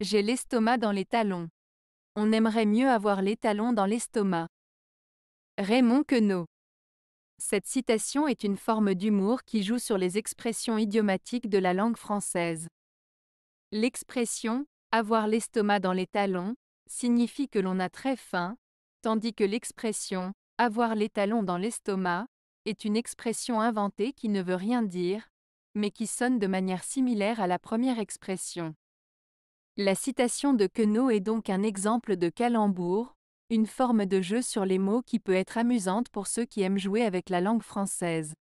J'ai l'estomac dans les talons. On aimerait mieux avoir les talons dans l'estomac. Raymond Queneau. Cette citation est une forme d'humour qui joue sur les expressions idiomatiques de la langue française. L'expression avoir l'estomac dans les talons signifie que l'on a très faim, tandis que l'expression avoir les talons dans l'estomac est une expression inventée qui ne veut rien dire, mais qui sonne de manière similaire à la première expression. La citation de Queneau est donc un exemple de calembour, une forme de jeu sur les mots qui peut être amusante pour ceux qui aiment jouer avec la langue française.